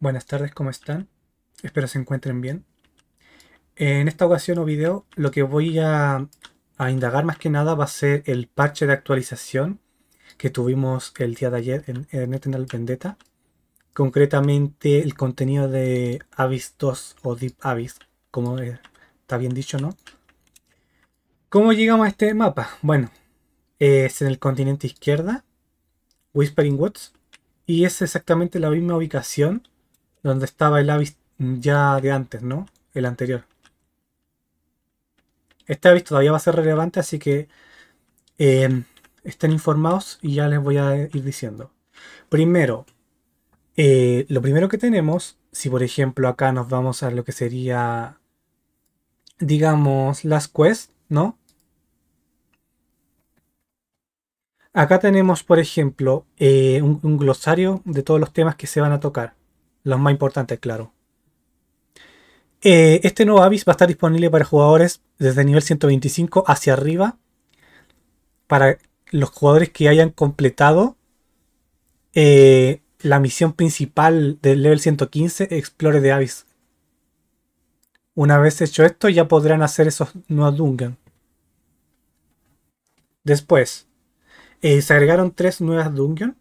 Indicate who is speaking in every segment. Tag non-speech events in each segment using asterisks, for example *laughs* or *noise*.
Speaker 1: Buenas tardes, ¿cómo están? Espero se encuentren bien. En esta ocasión o video lo que voy a, indagar más que nada va a ser el parche de actualización que tuvimos el día de ayer en, en Eternal Vendetta. Concretamente el contenido de Abyss 2 o Deep Abyss, como está bien dicho, ¿no? ¿Cómo llegamos a este mapa? Bueno, es en el continente izquierda, Whispering Woods, y es exactamente la misma ubicación donde estaba el Avis ya de antes, ¿no? El anterior. Este Avis todavía va a ser relevante, así que em, estén informados y ya les voy a ir diciendo. Primero, eh, lo primero que tenemos, si por ejemplo acá nos vamos a lo que sería, digamos, las quests, ¿no? Acá tenemos, por ejemplo, eh, un glosario de todos los temas que se van a tocar. Los más importantes, claro. Eh, este nuevo Avis va a estar disponible para jugadores desde nivel 125 hacia arriba. Para los jugadores que hayan completado eh, la misión principal del level 115, Explore de Avis Una vez hecho esto, ya podrán hacer esos nuevos dungeons. Después, eh, se agregaron tres nuevas dungeons.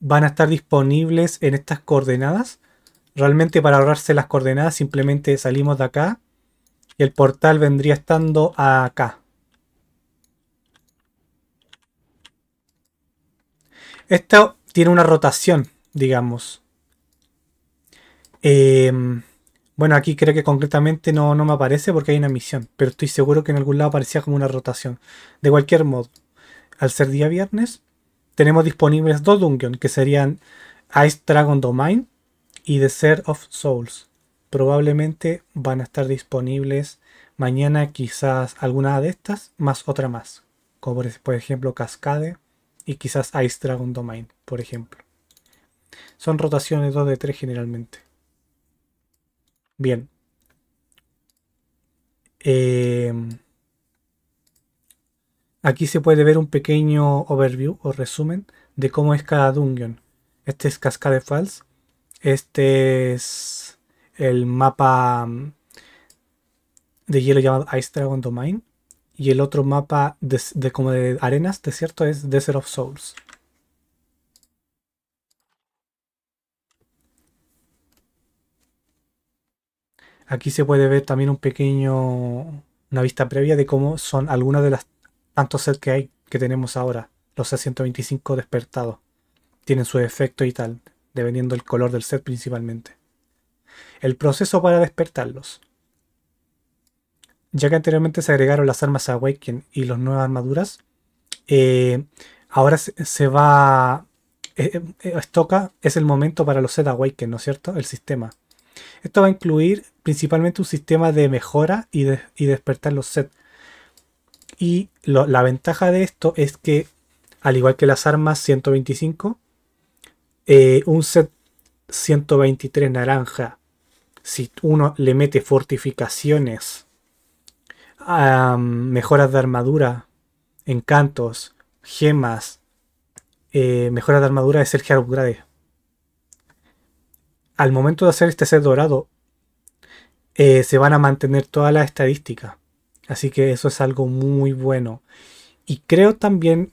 Speaker 1: Van a estar disponibles en estas coordenadas Realmente para ahorrarse las coordenadas simplemente salimos de acá y el portal vendría estando acá. Esto tiene una rotación, digamos. Eh, bueno, aquí creo que concretamente no, no me aparece porque hay una misión, pero estoy seguro que en algún lado aparecía como una rotación. De cualquier modo, al ser día viernes, tenemos disponibles dos dungeons, que serían Ice Dragon Domain y The Set of Souls. Probablemente van a estar disponibles mañana quizás alguna de estas, más otra más. Como por ejemplo Cascade y quizás Ice Dragon Domain, por ejemplo. Son rotaciones 2 de 3 generalmente. Bien. Em, aquí se puede ver un pequeño overview o resumen de cómo es cada dungeon. Este es Cascade Falls este es el mapa de hielo llamado Ice Dragon Domain. Y el otro mapa de, como de arenas, desierto, es Desert of Souls. Aquí se puede ver también un pequeño, una vista previa de cómo son algunas de las tantos sets que hay, que tenemos ahora. Los C125 despertados. Tienen su efecto y tal dependiendo del color del set principalmente. El proceso para despertarlos. Ya que anteriormente se agregaron las armas Awaken y las nuevas armaduras, eh, ahora se va eh, eh, estoca es el momento para los set Awaken, ¿no es cierto? El sistema. Esto va a incluir principalmente un sistema de mejora y, despertar los set. Y la ventaja de esto es que, al igual que las armas 125, eh, un set 123 naranja, si uno le mete fortificaciones, mejoras de armadura, encantos, gemas, eh, mejoras de armadura de Sergio Al momento de hacer este set dorado, eh, se van a mantener todas las estadísticas. Así que eso es algo muy bueno. Y creo también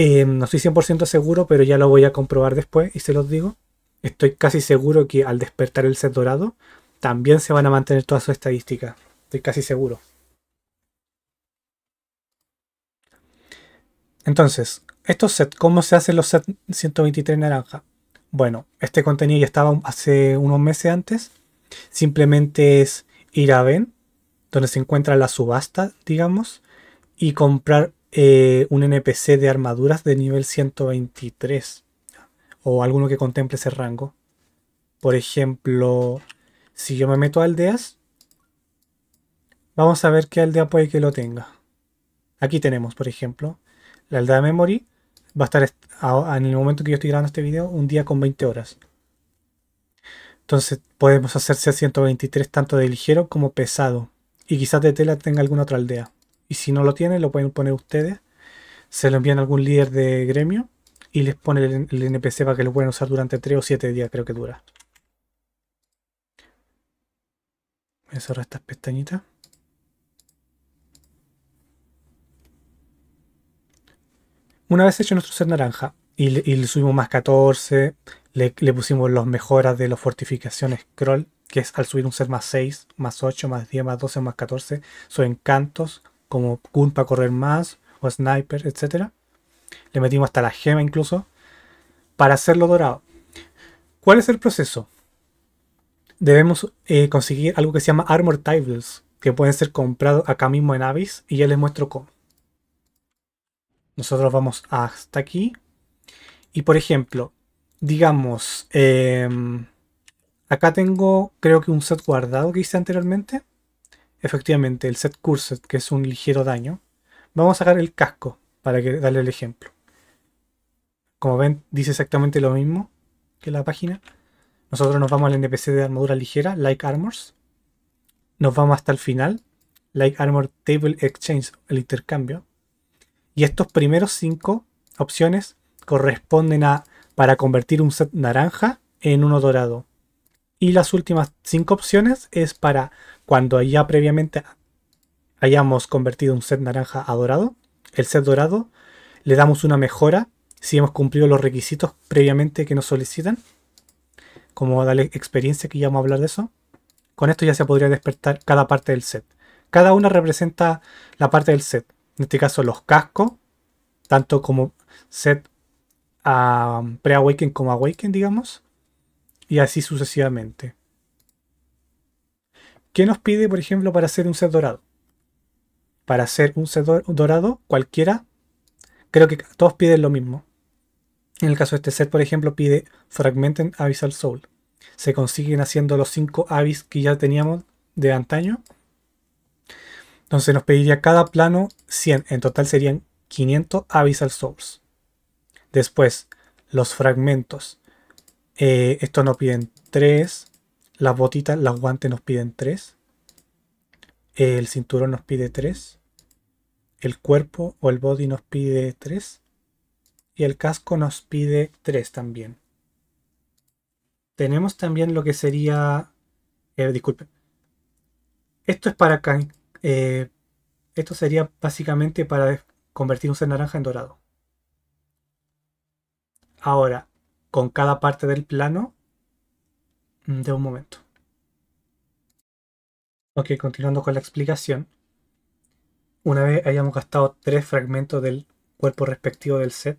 Speaker 1: eh, no estoy 100% seguro, pero ya lo voy a comprobar después y se los digo. Estoy casi seguro que al despertar el set dorado también se van a mantener todas sus estadísticas. Estoy casi seguro. Entonces, estos sets, ¿cómo se hacen los sets 123 naranja? Bueno, este contenido ya estaba hace unos meses antes. Simplemente es ir a Ven, donde se encuentra la subasta, digamos, y comprar eh, un NPC de armaduras de nivel 123 o alguno que contemple ese rango. Por ejemplo, si yo me meto a aldeas, vamos a ver qué aldea puede que lo tenga. Aquí tenemos, por ejemplo, la aldea de memory va a estar en el momento que yo estoy grabando este video un día con 20 horas. Entonces podemos hacerse 123 tanto de ligero como pesado. Y quizás de tela tenga alguna otra aldea y si no lo tienen lo pueden poner ustedes. Se lo envían a algún líder de gremio y les pone el, NPC para que lo puedan usar durante 3 o 7 días, creo que dura. Voy a cerrar estas pestañitas. Una vez hecho nuestro ser naranja y le, subimos más 14, le, pusimos las mejoras de las fortificaciones Scroll, que es al subir un ser más 6, más 8, más 10, más 12, más 14, son encantos, como Kun para correr más, o Sniper, etc. Le metimos hasta la gema incluso, para hacerlo dorado. ¿Cuál es el proceso? Debemos eh, conseguir algo que se llama Armor Tables, que pueden ser comprados acá mismo en Avis, y ya les muestro cómo. Nosotros vamos hasta aquí. Y por ejemplo, digamos, em, acá tengo creo que un set guardado que hice anteriormente efectivamente el set cursed, que es un ligero daño, vamos a sacar el casco para que, darle el ejemplo. Como ven, dice exactamente lo mismo que la página. Nosotros nos vamos al NPC de armadura ligera, Like Armors. Nos vamos hasta el final, Like Armor Table Exchange, el intercambio. Y estos primeros cinco opciones corresponden a para convertir un set naranja en uno dorado. Y las últimas cinco opciones es para cuando ya previamente hayamos convertido un set naranja a dorado. El set dorado le damos una mejora si hemos cumplido los requisitos previamente que nos solicitan. Como darle experiencia que ya vamos a hablar de eso. Con esto ya se podría despertar cada parte del set. Cada una representa la parte del set. En este caso los cascos, tanto como set ah, pre-awaken como awaken, digamos y así sucesivamente. ¿Qué nos pide, por ejemplo, para hacer un set dorado? Para hacer un set dorado, cualquiera, creo que todos piden lo mismo. En el caso de este set, por ejemplo, pide Fragmenten Abyssal Soul. Se consiguen haciendo los 5 Abyss que ya teníamos de antaño. Entonces nos pediría cada plano 100. En total serían 500 Abyssal Souls. Después, los fragmentos. Eh, esto nos piden 3. Las botitas, las guantes nos piden 3. El cinturón nos pide 3. El cuerpo o el body nos pide 3. Y el casco nos pide 3 también. Tenemos también lo que sería... Eh, disculpe Esto es para... Eh, esto sería básicamente para convertir en naranja en dorado. Ahora, con cada parte del plano mm, de un momento. Ok, continuando con la explicación. Una vez hayamos gastado tres fragmentos del cuerpo respectivo del set,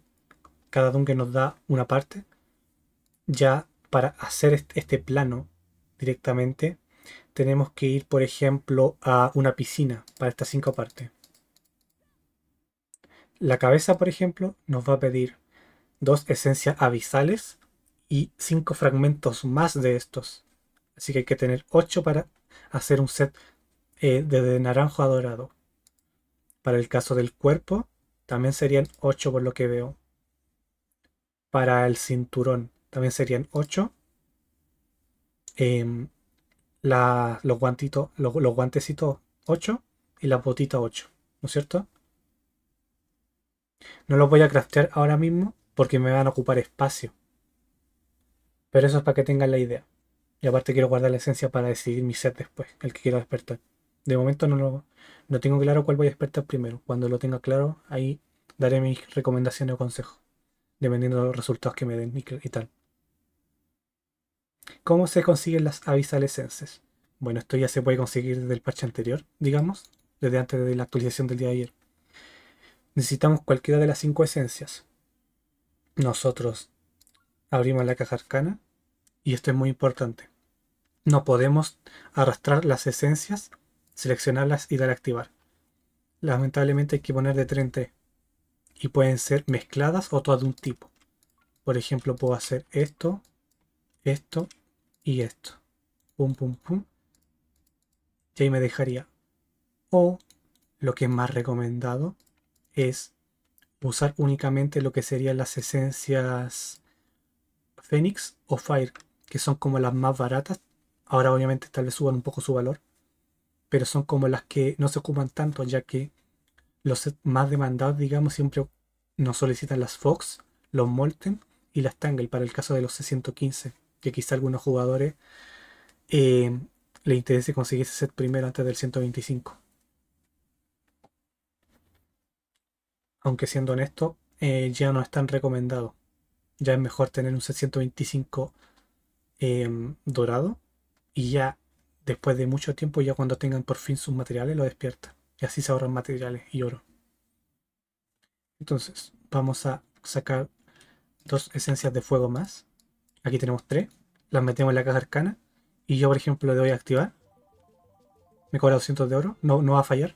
Speaker 1: cada que nos da una parte, ya para hacer este plano directamente, tenemos que ir, por ejemplo, a una piscina para estas cinco partes. La cabeza, por ejemplo, nos va a pedir dos esencias abisales y cinco fragmentos más de estos. Así que hay que tener ocho para hacer un set eh, de, naranjo a dorado. Para el caso del cuerpo, también serían 8 por lo que veo. Para el cinturón, también serían 8. Em, los, guantitos, los, guantecitos 8 y las botita 8, ¿no es cierto? No los voy a craftear ahora mismo porque me van a ocupar espacio. Pero eso es para que tengan la idea. Y aparte quiero guardar la esencia para decidir mi set después, el que quiero despertar. De momento no lo no tengo claro cuál voy a despertar primero. Cuando lo tenga claro, ahí daré mis recomendaciones o consejos, dependiendo de los resultados que me den y, tal. ¿Cómo se consiguen las avisalescencias? Bueno, esto ya se puede conseguir desde el parche anterior, digamos, desde antes de la actualización del día de ayer. Necesitamos cualquiera de las cinco esencias, nosotros abrimos la caja arcana, y esto es muy importante, no podemos arrastrar las esencias, seleccionarlas y dar a activar. Lamentablemente hay que poner de 30 y pueden ser mezcladas o todas de un tipo. Por ejemplo, puedo hacer esto, esto y esto. Pum, pum, pum. Y ahí me dejaría. O lo que es más recomendado es usar únicamente lo que serían las esencias Phoenix o Fire, que son como las más baratas. Ahora obviamente tal vez suban un poco su valor, pero son como las que no se ocupan tanto, ya que los más demandados, digamos, siempre nos solicitan las Fox, los Molten y las Tangle para el caso de los C115, que quizá algunos jugadores eh, les interese conseguir ese set primero antes del 125. aunque siendo honesto, eh, ya no es tan recomendado. Ya es mejor tener un 625 em, dorado y ya después de mucho tiempo, ya cuando tengan por fin sus materiales, lo despiertan. Y así se ahorran materiales y oro. Entonces, vamos a sacar dos esencias de fuego más. Aquí tenemos tres. Las metemos en la caja arcana. Y yo, por ejemplo, le doy a activar. Me cobra 200 de oro. No, no va a fallar.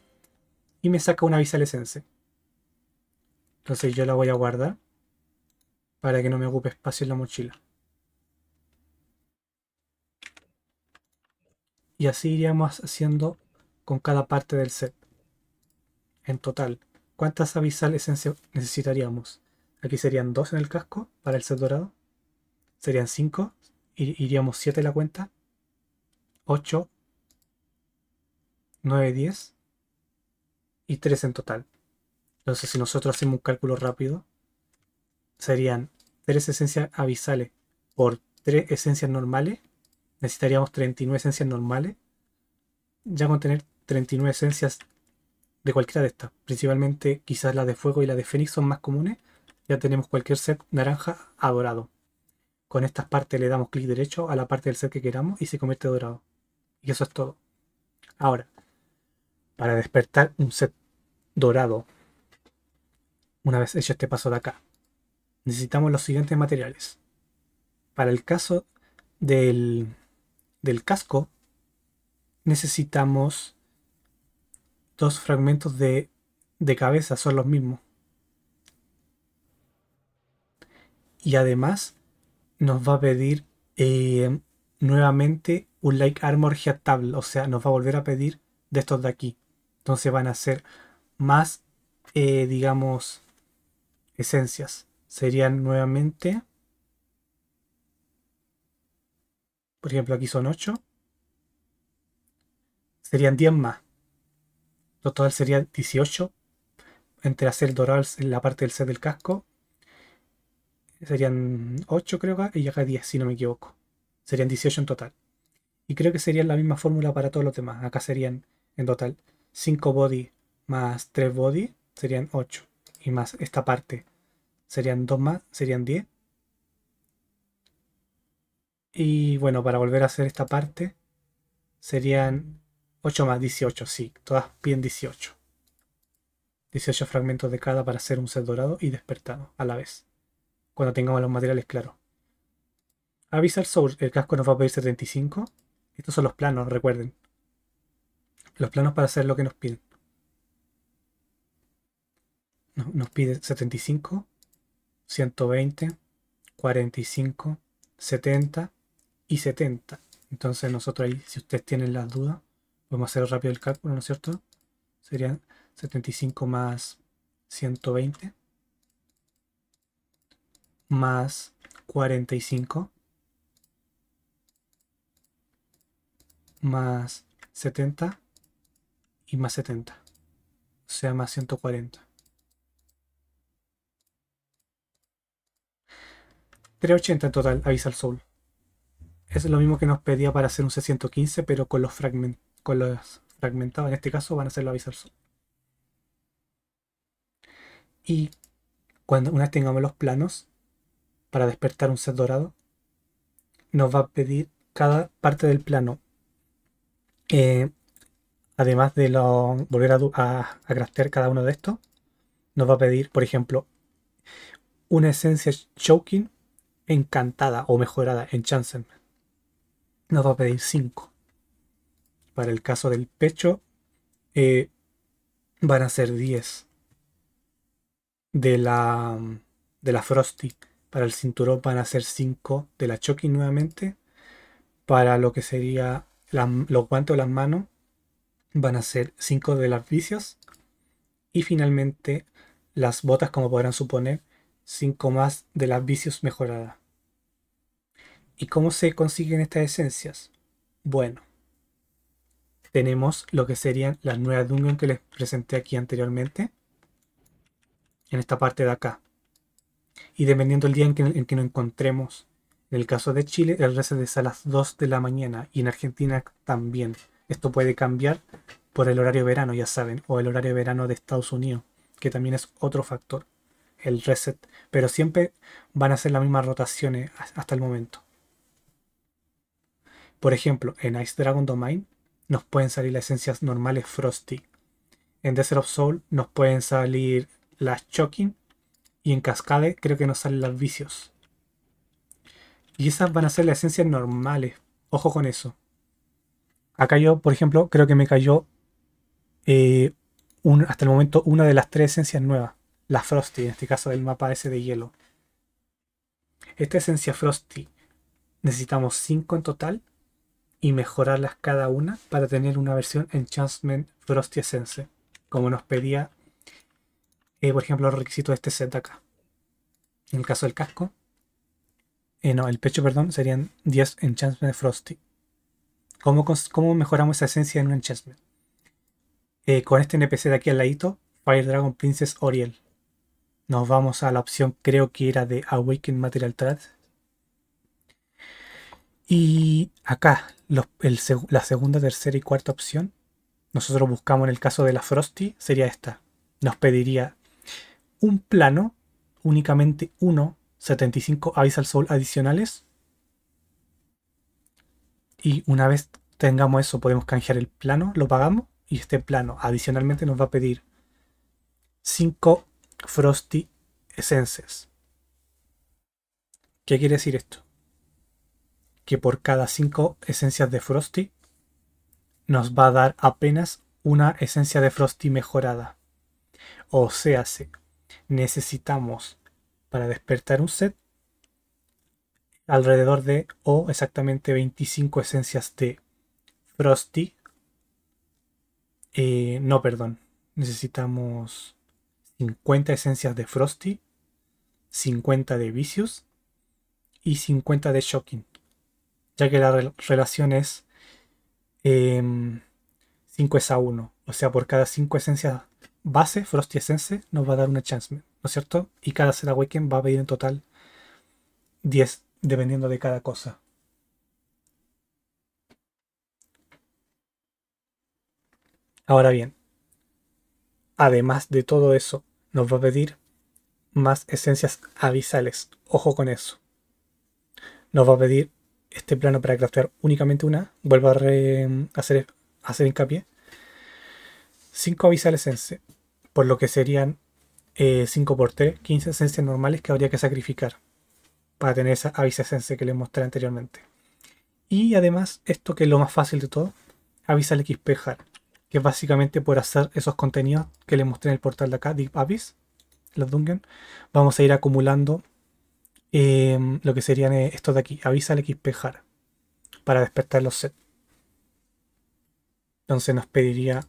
Speaker 1: Y me saca una Visal esencia. Entonces yo la voy a guardar para que no me ocupe espacio en la mochila. Y así iríamos haciendo con cada parte del set. En total, ¿cuántas avisales necesitaríamos? Aquí serían dos en el casco para el set dorado. Serían 5. Iríamos 7 en la cuenta. 8. 9, 10. Y 3 en total. Entonces, si nosotros hacemos un cálculo rápido, serían tres esencias abisales por tres esencias normales. Necesitaríamos 39 esencias normales. Ya con tener 39 esencias de cualquiera de estas, principalmente quizás la de fuego y la de fénix son más comunes, ya tenemos cualquier set naranja a dorado. Con estas partes le damos clic derecho a la parte del set que queramos y se convierte dorado. Y eso es todo. Ahora, para despertar un set dorado una vez hecho este paso de acá, necesitamos los siguientes materiales. Para el caso del, casco, necesitamos dos fragmentos de, cabeza, son los mismos. Y además nos va a pedir eh, nuevamente un like armor head o sea, nos va a volver a pedir de estos de aquí. Entonces van a ser más, eh, digamos, esencias. Serían nuevamente, por ejemplo, aquí son 8. Serían 10 más. total sería 18 entre hacer dorados en la parte del set del casco. Serían 8 creo que, y acá 10 si no me equivoco. Serían 18 en total. Y creo que sería la misma fórmula para todos los demás. Acá serían en total 5 body más 3 body, serían 8 y más esta parte. Serían 2 más, serían 10. Y bueno, para volver a hacer esta parte, serían 8 más 18, sí, todas bien 18. 18 fragmentos de cada para hacer un ser dorado y despertado a la vez. Cuando tengamos los materiales, claros. Avisar Soul, el casco nos va a pedir 75. Estos son los planos, recuerden. Los planos para hacer lo que nos piden nos pide 75, 120, 45, 70 y 70. Entonces nosotros ahí, si ustedes tienen las dudas, a hacer rápido el cálculo, ¿no es cierto? Serían 75 más 120 más 45 más 70 y más 70. O sea, más 140. 380 en total, avisa sol es lo mismo que nos pedía para hacer un C115, pero con los, con los fragmentados. En este caso van a ser hacerlo avisar sol Y cuando una vez tengamos los planos para despertar un set dorado, nos va a pedir cada parte del plano. Eh, además de volver a, a, a craftear cada uno de estos, nos va a pedir, por ejemplo, una esencia choking encantada o mejorada, en Chansen Nos va a pedir 5. Para el caso del pecho, eh, van a ser 10. De la, de la Frosty. Para el cinturón van a ser 5 de la Chucky nuevamente. Para lo que sería los guantes o las manos van a ser 5 de las vicios. Y finalmente las botas, como podrán suponer, 5 más de las vicios mejorada. ¿Y cómo se consiguen estas esencias? Bueno, tenemos lo que serían las nuevas dungeons que les presenté aquí anteriormente, en esta parte de acá. Y dependiendo del día en que, en que nos encontremos, en el caso de Chile, el reset es a las 2 de la mañana y en Argentina también. Esto puede cambiar por el horario verano, ya saben, o el horario verano de Estados Unidos, que también es otro factor el reset, pero siempre van a ser las mismas rotaciones hasta el momento. Por ejemplo, en Ice Dragon Domain nos pueden salir las esencias normales Frosty. En Desert of Soul nos pueden salir las Choking, Y en Cascade creo que nos salen las Vicios. Y esas van a ser las esencias normales. Ojo con eso. Acá yo, por ejemplo, creo que me cayó eh, hasta el momento una de las tres esencias nuevas la Frosty, en este caso del mapa ese de hielo. Esta esencia Frosty necesitamos 5 en total y mejorarlas cada una para tener una versión Enchantment Frosty Essence, como nos pedía, eh, por ejemplo, el requisito de este set de acá. En el caso del casco, eh, no, el pecho, perdón, serían 10 Enchantment Frosty. ¿Cómo, mejoramos esa esencia en un Enchantment? Eh, con este NPC de aquí al ladito, Fire Dragon Princess Oriel nos vamos a la opción creo que era de Awaken Material Trade Y acá, la segunda, tercera y cuarta opción, nosotros buscamos en el caso de la Frosty, sería esta. Nos pediría un plano, únicamente uno, 75 al sol adicionales. Y una vez tengamos eso, podemos canjear el plano, lo pagamos. Y este plano adicionalmente nos va a pedir 5 Frosty Essences. ¿Qué quiere decir esto? Que por cada 5 esencias de Frosty nos va a dar apenas una esencia de Frosty mejorada. O sea, necesitamos para despertar un set alrededor de o exactamente 25 esencias de Frosty. Eh, no, perdón. Necesitamos 50 esencias de Frosty, 50 de Vicious y 50 de Shocking, ya que la relación es 5 em, es a 1, o sea, por cada 5 esencias base, Frosty Essence nos va a dar una chance. ¿no es cierto? Y cada Zera Awaken va a pedir en total 10, dependiendo de cada cosa. Ahora bien, además de todo eso, nos va a pedir más esencias abisales. Ojo con eso. Nos va a pedir este plano para craftear únicamente una. Vuelvo a hacer, hacer hincapié. 5 avisales esencia. Por lo que serían 5 eh, por 3, 15 esencias normales que habría que sacrificar. Para tener esa avisa esencia que les mostré anteriormente. Y además, esto que es lo más fácil de todo. Avisal XP que es básicamente por hacer esos contenidos que le mostré en el portal de acá, Deep Abyss, los Dungeon, vamos a ir acumulando em, lo que serían eh, estos de aquí, avisa al XP para despertar los sets. Entonces nos pediría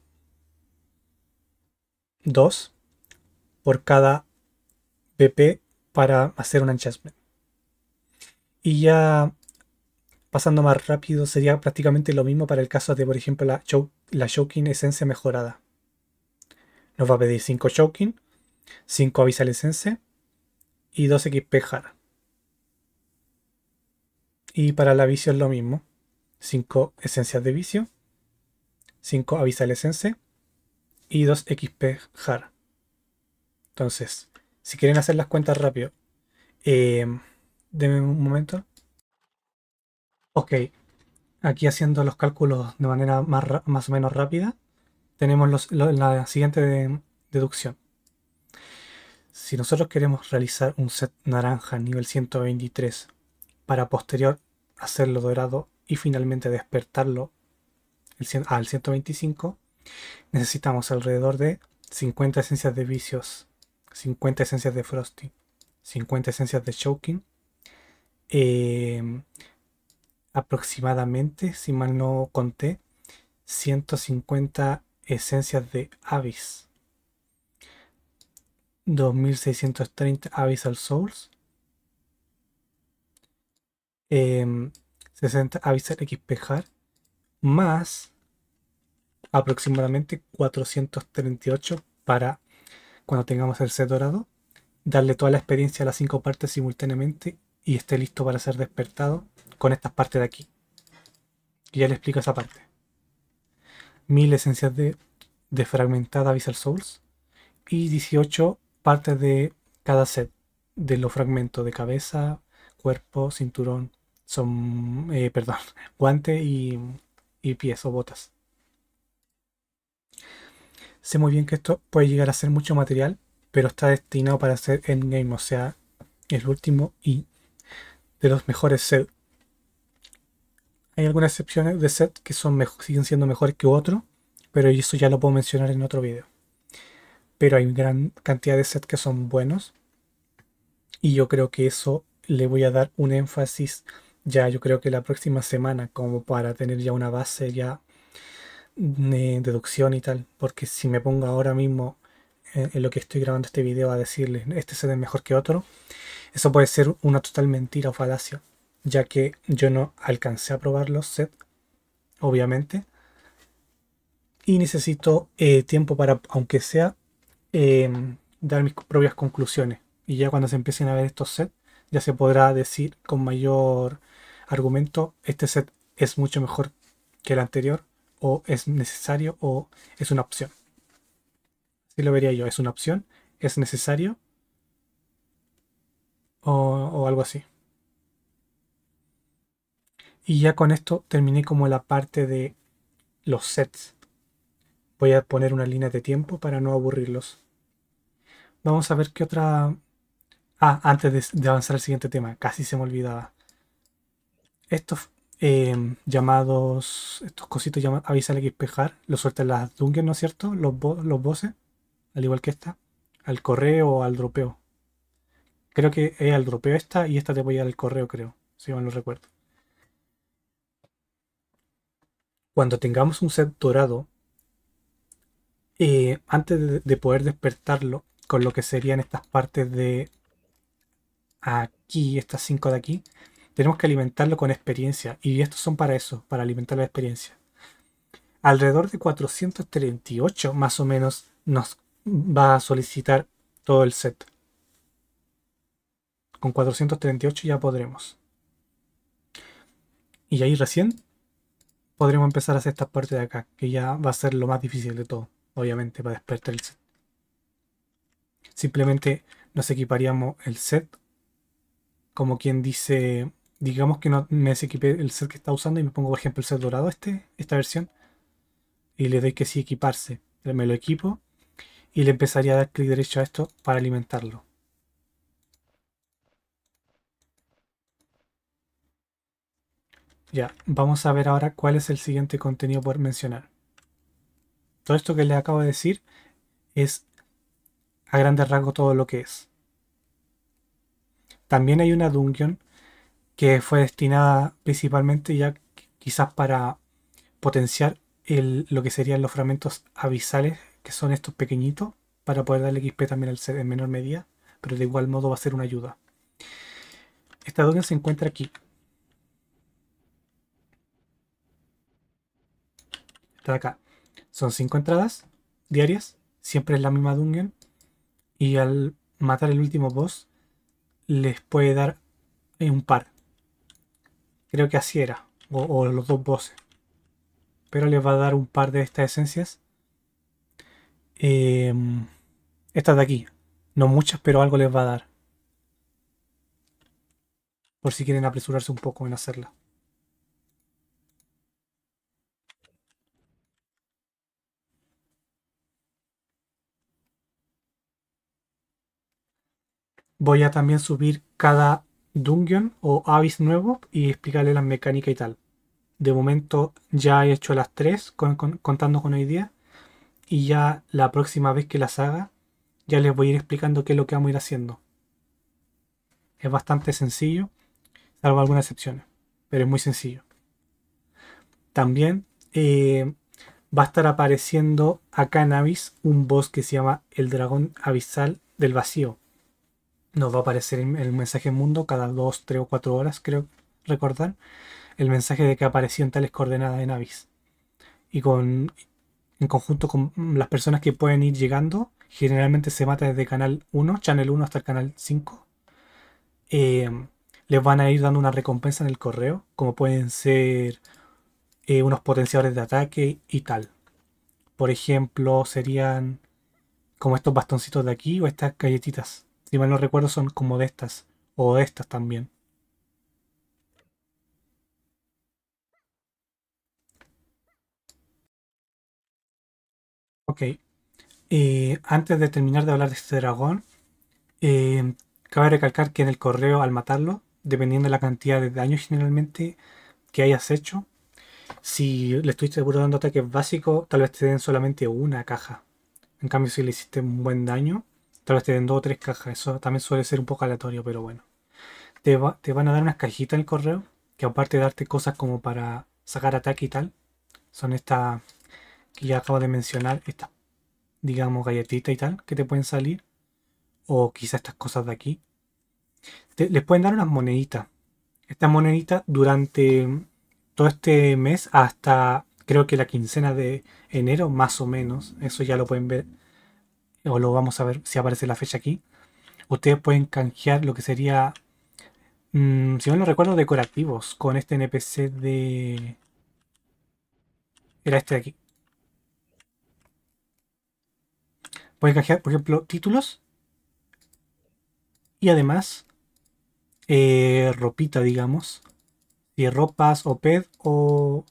Speaker 1: dos por cada BP para hacer un enchantment. Y ya pasando más rápido sería prácticamente lo mismo para el caso de, por ejemplo, la, la esencia mejorada. Nos va a pedir 5 choking, 5 al esencia y 2 XP jara. Y para la vicio es lo mismo. 5 esencias de vicio, 5 avisal esencia y 2 XP jara. Entonces, si quieren hacer las cuentas rápido, eh, denme un momento. Ok, aquí haciendo los cálculos de manera más, o menos rápida, tenemos la siguiente deducción. Si nosotros queremos realizar un set naranja nivel 123 para posterior hacerlo dorado y finalmente despertarlo al 125, necesitamos alrededor de 50 esencias de vicios, 50 esencias de frosting, 50 esencias de choking, eh, aproximadamente, si mal no conté, 150 esencias de Avis. 2630 Abyssal Souls. Eh, 60 Abyssal XP Más aproximadamente 438 para cuando tengamos el set dorado. Darle toda la experiencia a las cinco partes simultáneamente y esté listo para ser despertado con estas partes de aquí. Y ya le explico esa parte. Mil esencias de, fragmentada Visual Souls y 18 partes de cada set de los fragmentos de cabeza, cuerpo, cinturón, son, eh, perdón, *laughs* guante y, y pies o botas. Sé muy bien que esto puede llegar a ser mucho material, pero está destinado para ser endgame, o sea, el último y de los mejores sets. Hay algunas excepciones de set que son mejor, siguen siendo mejores que otro pero eso ya lo puedo mencionar en otro video. Pero hay gran cantidad de sets que son buenos. Y yo creo que eso le voy a dar un énfasis ya, yo creo que la próxima semana, como para tener ya una base ya mm, eh, de deducción y tal. Porque si me pongo ahora mismo en, lo que estoy grabando este video a decirles este set es mejor que otro, eso puede ser una total mentira o falacia, ya que yo no alcancé a probar los sets, obviamente, y necesito eh, tiempo para, aunque sea, em, dar mis propias conclusiones. Y ya cuando se empiecen a ver estos sets, ya se podrá decir con mayor argumento, este set es mucho mejor que el anterior, o es necesario, o es una opción si lo vería yo. ¿Es una opción? ¿Es necesario? O, algo así. Y ya con esto terminé como la parte de los sets. Voy a poner una línea de tiempo para no aburrirlos. Vamos a ver qué otra... Ah, antes de, avanzar al siguiente tema, casi se me olvidaba. Estos em, llamados, estos cositos llamados, avisa al espejar. lo sueltan las dungeons, ¿no es cierto? Los, los bosses al igual que esta, al correo o al dropeo. Creo que es al dropeo esta y esta te voy a al correo, creo, si mal lo recuerdo. Cuando tengamos un set dorado, eh, antes de, poder despertarlo con lo que serían estas partes de aquí, estas cinco de aquí, tenemos que alimentarlo con experiencia. Y estos son para eso, para alimentar la experiencia. Alrededor de 438 más o menos nos va a solicitar todo el set. Con 438 ya podremos. Y ahí recién podremos empezar a hacer esta parte de acá, que ya va a ser lo más difícil de todo, obviamente, para despertar el set. Simplemente nos equiparíamos el set, como quien dice, digamos que no me desequipe el set que está usando y me pongo, por ejemplo, el set dorado, este, esta versión, y le doy que sí equiparse. Me lo equipo y le empezaría a dar clic derecho a esto para alimentarlo. Ya, vamos a ver ahora cuál es el siguiente contenido por mencionar. Todo esto que le acabo de decir es a grande rasgos todo lo que es. También hay una Dungeon que fue destinada principalmente ya quizás para potenciar el, lo que serían los fragmentos abisales que son estos pequeñitos, para poder darle XP también al set en menor medida, pero de igual modo va a ser una ayuda. Esta Dungeon se encuentra aquí. Está acá. Son 5 entradas diarias, siempre es la misma dungeon. Y al matar el último boss, les puede dar eh, un par. Creo que así era, o, o los dos bosses. Pero les va a dar un par de estas esencias Em, estas de aquí. No muchas, pero algo les va a dar. Por si quieren apresurarse un poco en hacerla. voy a también subir cada dungeon o abyss nuevo y explicarle las mecánicas y tal. De momento ya he hecho las tres contando con hoy día y ya la próxima vez que las haga, ya les voy a ir explicando qué es lo que vamos a ir haciendo. Es bastante sencillo, salvo algunas excepciones, pero es muy sencillo. También eh, va a estar apareciendo acá en Avis un boss que se llama el dragón abisal del vacío. Nos va a aparecer el mensaje mundo cada 2, 3 o 4 horas, creo recordar, el mensaje de que apareció en tales coordenadas en Avis. Y con en conjunto con las personas que pueden ir llegando. Generalmente se mata desde canal 1, channel 1 hasta el canal 5. Eh, les van a ir dando una recompensa en el correo, como pueden ser eh, unos potenciadores de ataque y tal. Por ejemplo, serían como estos bastoncitos de aquí o estas galletitas. Si mal no recuerdo, son como de estas o de estas también. Ok. Eh, antes de terminar de hablar de este dragón, eh, cabe recalcar que en el correo al matarlo, dependiendo de la cantidad de daño generalmente que hayas hecho, si le estuviste dando ataques básicos, tal vez te den solamente una caja. En cambio, si le hiciste un buen daño, tal vez te den dos o tres cajas. Eso también suele ser un poco aleatorio, pero bueno. Te, te van a dar unas cajitas en el correo, que aparte de darte cosas como para sacar ataque y tal, son estas que ya acabo de mencionar, Esta. digamos, galletitas y tal, que te pueden salir, o quizá estas cosas de aquí, les pueden dar unas moneditas. Estas moneditas durante todo este mes hasta creo que la quincena de enero, más o menos, eso ya lo pueden ver, o lo vamos a ver si aparece la fecha aquí, ustedes pueden canjear lo que sería, mm, si no lo recuerdo, decorativos con este NPC de... Era este de aquí. Puedes canjear, por ejemplo, títulos. Y además, eh, ropita, digamos. Y ropas, o PED o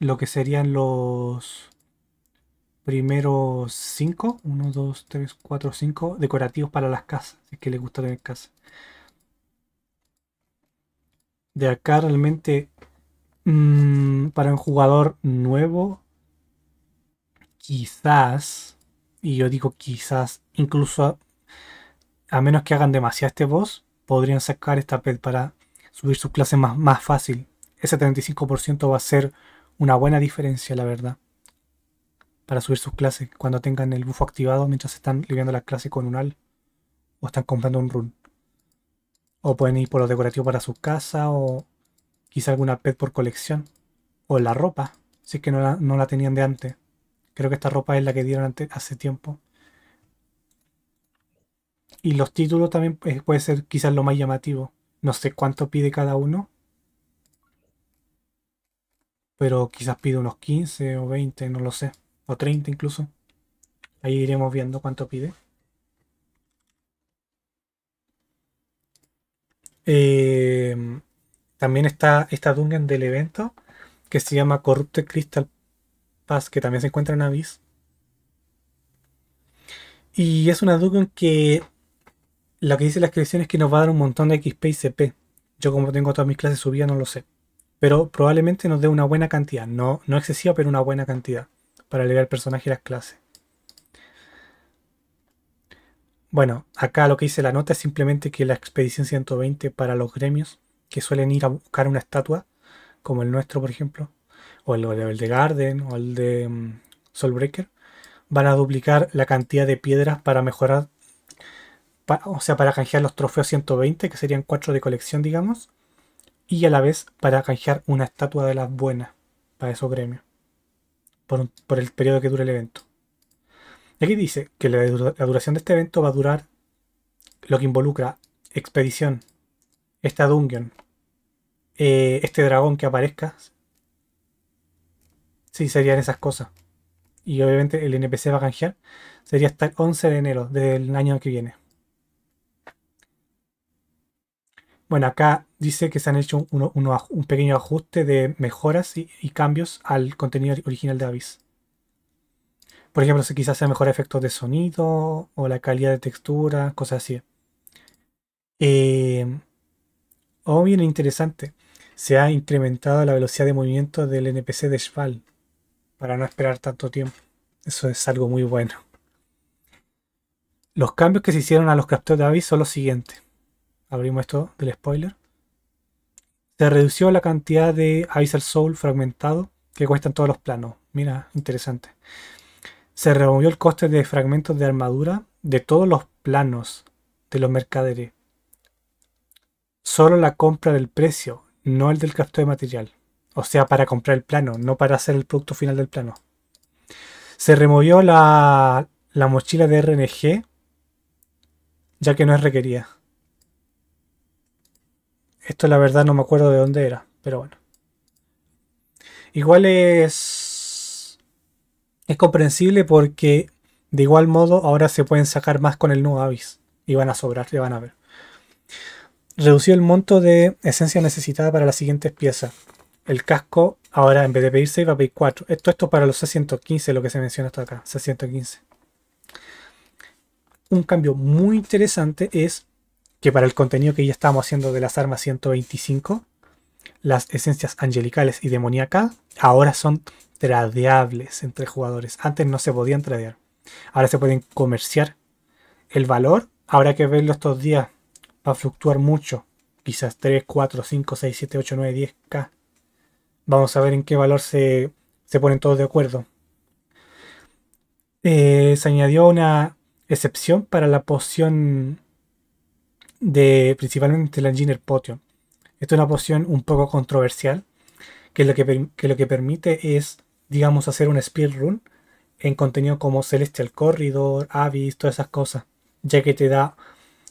Speaker 1: lo que serían los primeros 5. 1, 2, 3, 4, 5 decorativos para las casas. Si es que les gusta tener casa. De acá realmente mmm, para un jugador nuevo quizás y yo digo, quizás, incluso a, menos que hagan demasiado este boss, podrían sacar esta pet para subir sus clases más, fácil. Ese 35% va a ser una buena diferencia, la verdad. Para subir sus clases cuando tengan el bufo activado mientras están lidiando la clase con un al o están comprando un run. O pueden ir por lo decorativo para su casa o quizá alguna pet por colección. O la ropa, si es que no la, no la tenían de antes. Creo que esta ropa es la que dieron antes, hace tiempo. Y los títulos también pues, puede ser quizás lo más llamativo. No sé cuánto pide cada uno. Pero quizás pide unos 15 o 20, no lo sé. O 30 incluso. Ahí iremos viendo cuánto pide. Eh, también está esta dungeon del evento que se llama Corrupted Crystal que también se encuentra en Abyss. Y es una duda en que lo que dice la descripción es que nos va a dar un montón de XP y CP. Yo como tengo todas mis clases subidas no lo sé. Pero probablemente nos dé una buena cantidad. No, no excesiva, pero una buena cantidad. Para elevar al personaje y las clases. Bueno, acá lo que dice la nota es simplemente que la expedición 120 para los gremios que suelen ir a buscar una estatua, como el nuestro por ejemplo, o el, de Garden o el de mm, Soulbreaker, van a duplicar la cantidad de piedras para mejorar, o sea, para canjear los trofeos 120, que serían 4 de colección, digamos, y a la vez para canjear una estatua de las buenas para esos gremios, por, el periodo que dure el evento. aquí dice que la, duración de este evento va a durar lo que involucra expedición, esta dungeon, eh, este dragón que aparezca, Sí, serían esas cosas. Y obviamente el NPC va a canjear. Sería hasta el 11 de enero del año que viene. Bueno, acá dice que se han hecho un, pequeño ajuste de mejoras y, cambios al contenido original de Avis Por ejemplo, si quizás sea mejor efectos de sonido o la calidad de textura, cosas así. Eh, bien interesante. Se ha incrementado la velocidad de movimiento del NPC de Schwal para no esperar tanto tiempo. Eso es algo muy bueno. Los cambios que se hicieron a los captores de Avis son los siguientes. Abrimos esto del spoiler. Se redució la cantidad de al Soul fragmentado que cuestan todos los planos. Mira, interesante. Se removió el coste de fragmentos de armadura de todos los planos de los mercaderes. Solo la compra del precio, no el del captor de material. O sea, para comprar el plano, no para hacer el producto final del plano. Se removió la, mochila de RNG, ya que no es requerida. Esto la verdad no me acuerdo de dónde era, pero bueno. Igual es... comprensible porque de igual modo ahora se pueden sacar más con el nuevo Avis. Y van a sobrar, ya van a ver. Redució el monto de esencia necesitada para las siguientes piezas el casco ahora en vez de pedir 6 va a pedir 4. Esto, esto para los C115, lo que se menciona hasta acá, C115. Un cambio muy interesante es que para el contenido que ya estábamos haciendo de las armas 125, las esencias angelicales y demoníacas ahora son tradeables entre jugadores. Antes no se podían tradear. Ahora se pueden comerciar. El valor habrá que verlo estos días. Va a fluctuar mucho. Quizás 3, 4, 5, 6, 7, 8, 9, 10k. Vamos a ver en qué valor se, ponen todos de acuerdo. Eh, se añadió una excepción para la poción de principalmente la Engineer Potion. Esta es una poción un poco controversial, que lo que, que lo que permite es, digamos, hacer un run en contenido como Celestial Corridor, Abyss, todas esas cosas, ya que te da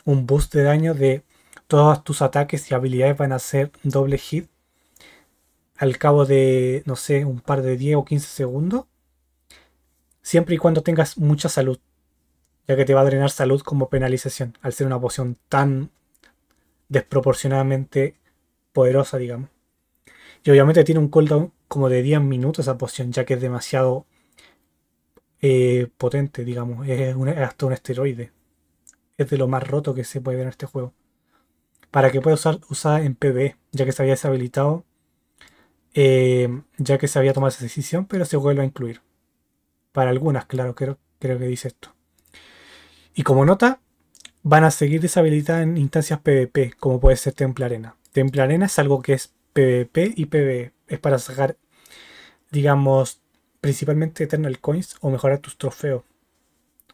Speaker 1: un boost de daño de todos tus ataques y habilidades van a ser doble hit al cabo de, no sé, un par de 10 o 15 segundos. Siempre y cuando tengas mucha salud, ya que te va a drenar salud como penalización, al ser una poción tan desproporcionadamente poderosa, digamos. Y obviamente tiene un cooldown como de 10 minutos esa poción, ya que es demasiado eh, potente, digamos. Es, un, hasta un esteroide. Es de lo más roto que se puede ver en este juego. Para que pueda usar, usar en PvE, ya que se había deshabilitado eh, ya que se había tomado esa decisión, pero se vuelve a incluir. Para algunas, claro, creo, creo que dice esto. Y como nota, van a seguir deshabilitadas en instancias PvP, como puede ser Temple Arena. Temple Arena es algo que es PvP y PvE. Es para sacar, digamos, principalmente Eternal Coins o mejorar tus trofeos.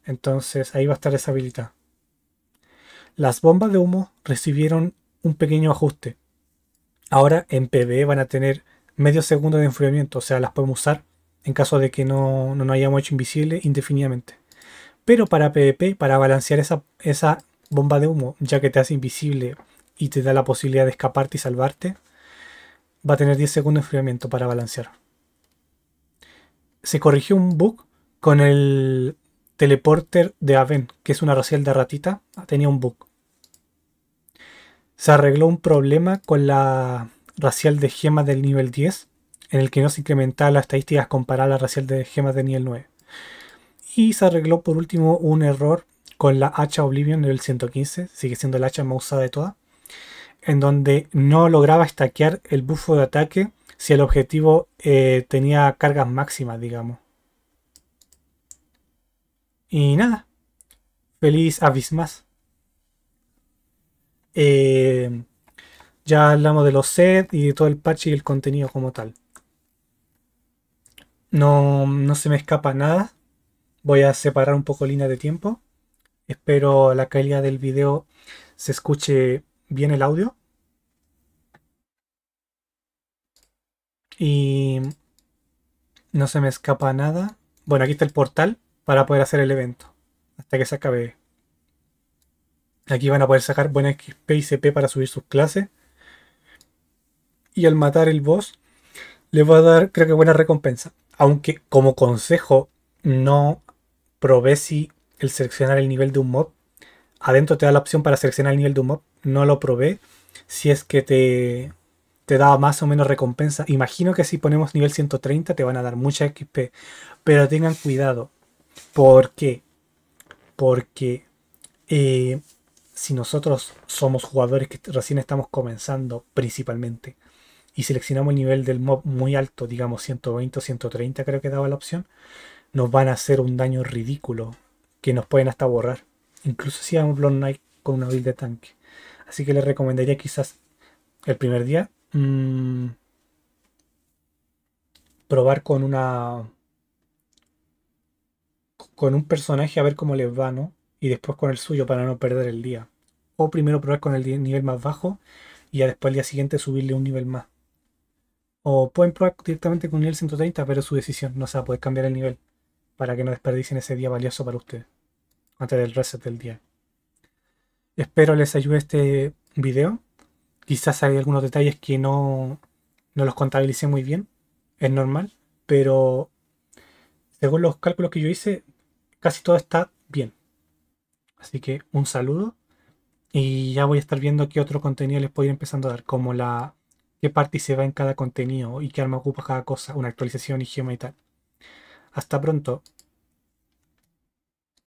Speaker 1: Entonces ahí va a estar deshabilitada. Las bombas de humo recibieron un pequeño ajuste. Ahora en PvE van a tener medio segundo de enfriamiento, o sea, las podemos usar en caso de que no, no hayamos hecho invisible indefinidamente. Pero para PvP, para balancear esa, esa bomba de humo, ya que te hace invisible y te da la posibilidad de escaparte y salvarte, va a tener 10 segundos de enfriamiento para balancear. Se corrigió un bug con el teleporter de Aven, que es una racial de ratita, tenía un bug. Se arregló un problema con la racial de gemas del nivel 10, en el que no se incrementa las estadísticas comparadas a la racial de gemas de nivel 9. Y se arregló por último un error con la hacha Oblivion nivel 115, sigue siendo la hacha más usada de todas, en donde no lograba estaquear el buffo de ataque si el objetivo eh, tenía cargas máximas, digamos. Y nada, feliz abismas. Eh, ya hablamos de los sets y de todo el patch y el contenido como tal. No, no se me escapa nada. Voy a separar un poco línea de tiempo. Espero la calidad del video se escuche bien el audio. Y no se me escapa nada. Bueno, aquí está el portal para poder hacer el evento. Hasta que se acabe. Aquí van a poder sacar buena XP y CP para subir sus clases y al matar el boss le va a dar, creo que, buena recompensa. Aunque como consejo, no probé si el seleccionar el nivel de un mob. Adentro te da la opción para seleccionar el nivel de un mob. No lo probé. Si es que te, da más o menos recompensa. Imagino que si ponemos nivel 130 te van a dar mucha XP. Pero tengan cuidado. ¿Por qué? Porque eh, si nosotros somos jugadores que recién estamos comenzando principalmente y seleccionamos el nivel del mob muy alto, digamos 120 o 130 creo que daba la opción, nos van a hacer un daño ridículo que nos pueden hasta borrar. Incluso si un Blood Knight con una build de tanque. Así que les recomendaría quizás el primer día mm, probar con una con un personaje a ver cómo les va, ¿no? Y después con el suyo para no perder el día. O primero probar con el nivel más bajo y ya después el día siguiente subirle un nivel más. O pueden probar directamente con nivel 130, pero su decisión. No se va a poder cambiar el nivel para que no desperdicien ese día valioso para ustedes. Antes del reset del día. Espero les ayude este video. Quizás hay algunos detalles que no, no los contabilicé muy bien. Es normal. Pero según los cálculos que yo hice, casi todo está bien. Así que un saludo. Y ya voy a estar viendo qué otro contenido les puedo ir empezando a dar, como la qué parte se va en cada contenido y qué arma ocupa cada cosa, una actualización y gema y tal. Hasta pronto.